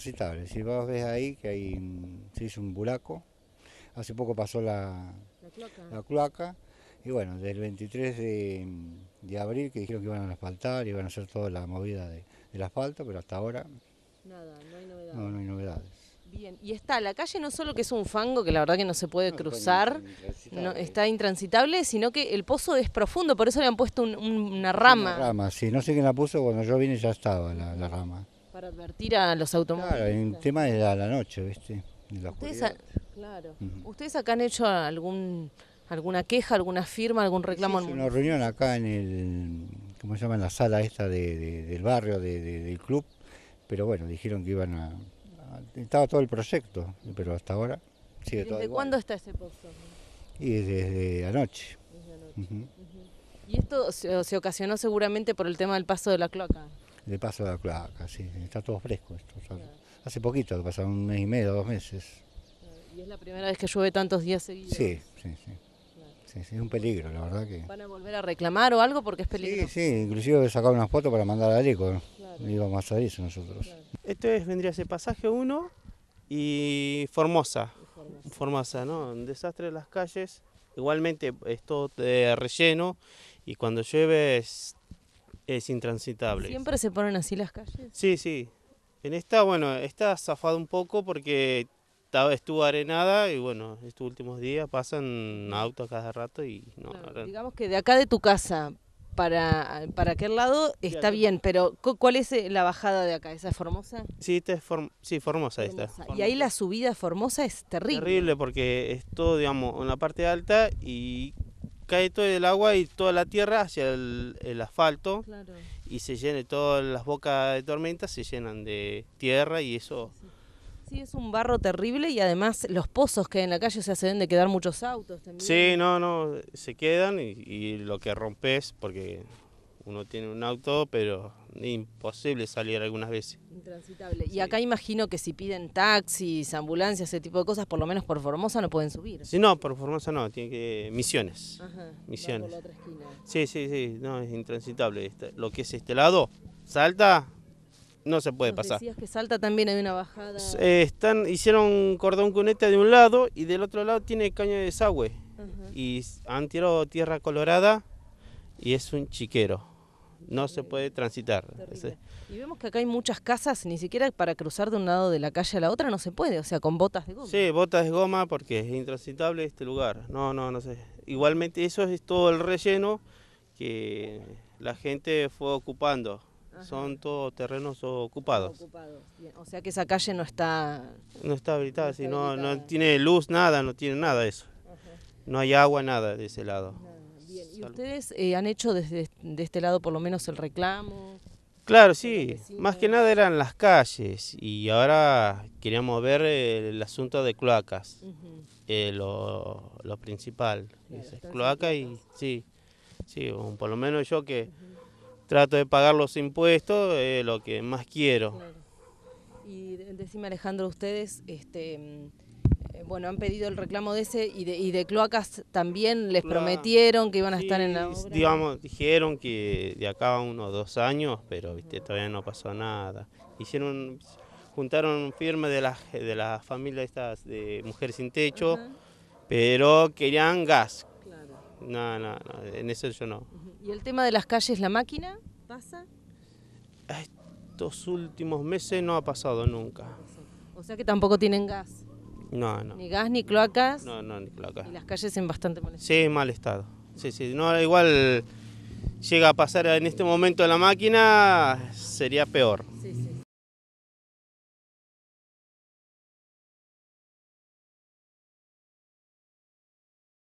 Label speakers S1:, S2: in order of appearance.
S1: si vos ves ahí que hay, se hizo un buraco, hace poco pasó la, cloaca. y bueno, del 23 de, abril que dijeron que iban a asfaltar, iban a hacer toda la movida de, del asfalto, pero hasta ahora... Nada, no hay novedades. No, hay novedades.
S2: Bien, y está la calle no solo que es un fango, que la verdad que no se puede cruzar, No, está intransitable, sino que el pozo es profundo, por eso le han puesto una rama. Una
S1: rama, sí, no sé quién la puso, cuando yo vine ya estaba la rama.
S2: Para advertir a los automóviles. Claro,
S1: el tema es la noche, ¿viste? ¿Ustedes,
S2: ¿Ustedes acá han hecho algún alguna queja, alguna firma, algún reclamo? Sí, una
S1: reunión acá en el, ¿cómo se llama? la sala esta del barrio, del club, pero bueno, dijeron que iban a, Estaba todo el proyecto, pero hasta ahora sigue ¿Desde todo cuándo
S2: está ese pozo?
S1: Y desde anoche.
S2: Y esto se, ocasionó seguramente por el tema del paso de la cloaca
S1: de paso la cloaca, sí, está todo fresco esto. Hace poquito, pasaron un mes y medio, dos meses.
S2: ¿Y es la primera vez que llueve tantos días seguidos?
S1: Sí, sí, sí. es un peligro, la verdad que... ¿Van a
S2: volver a reclamar o algo porque es peligroso?
S1: Sí, sí, inclusive sacado unas fotos para mandar al eco, No íbamos a hacer eso nosotros.
S3: Esto es, vendría a ser pasaje 1 y Formosa. Formosa, ¿no? Un desastre de las calles, igualmente es todo de eh, relleno y cuando llueve es intransitable. ¿Siempre
S2: se ponen así las calles?
S3: Sí, sí. En esta, bueno, está zafado un poco porque estuvo arenada y bueno, estos últimos días pasan autos cada rato y no. digamos
S2: que de acá de tu casa para, para aquel lado está bien, pero ¿cuál es eh, la bajada de acá? ¿Esa es
S3: Formosa? Sí, esta es sí, Formosa, esta. Y ahí
S2: la subida Formosa es terrible. Terrible
S3: porque es todo, digamos, en la parte alta y cae todo el agua y toda la tierra hacia el, asfalto y se llene todas las bocas de tormenta, se llenan de tierra y eso...
S2: Sí. es un barro terrible y además los pozos que en la calle se hacen de quedar muchos autos también.
S3: Sí, no, no, se quedan y, y lo que rompes, porque uno tiene un auto, pero imposible salir algunas veces.
S2: Intransitable. Y acá imagino que si piden taxis, ambulancias, ese tipo de cosas, por lo menos por Formosa no pueden subir.
S3: Sí, no, por Formosa no, tiene que misiones. misiones. la otra esquina. Sí, sí, sí, no es intransitable. Este, lo que es este lado, Salta no se puede pasar.
S2: Decías que Salta también hay una bajada.
S3: Eh, están hicieron cordón cuneta de un lado y del otro lado tiene caño de desagüe. Y han tirado tierra colorada y es un chiquero no se puede transitar.
S2: Y vemos que acá hay muchas casas, ni siquiera para cruzar de un lado de la calle a la otra no se puede, o sea, con botas de
S3: goma. Sí, botas de goma porque es intransitable este lugar. No, no, no sé. Igualmente eso es todo el relleno que la gente fue ocupando. Son todos terrenos ocupados.
S2: O sea que esa calle no está...
S3: No está habilitada, no, no, no tiene luz, nada, no tiene nada eso. No hay agua, nada de ese lado
S2: ustedes eh, han hecho desde de este lado por lo menos el reclamo?
S3: Claro, sí, más que nada eran las calles y ahora queríamos ver eh, el asunto de cloacas, eh, lo, principal, es cloaca y sí, sí, por lo menos yo que trato de pagar los impuestos lo que más quiero. Y
S2: decime Alejandro, ustedes, este eh, bueno, han pedido el reclamo de ese y de, cloacas también les prometieron que iban a estar en la
S3: Digamos, dijeron que de acá a unos dos años, pero viste, todavía no pasó nada. Hicieron, juntaron firme de las de las familias estas de mujeres sin techo, pero querían gas. Claro. No, no, en eso yo no.
S2: ¿Y el tema de las calles, la máquina pasa?
S3: Estos últimos meses no ha pasado nunca.
S2: O sea que tampoco tienen gas.
S3: No, no. Ni gas, ni cloacas. No, no, ni cloacas. Y las calles en bastante mal estado. Sí, mal estado. Sí, sí. No, igual llega a pasar en
S1: este momento la máquina, sería peor. Sí, sí.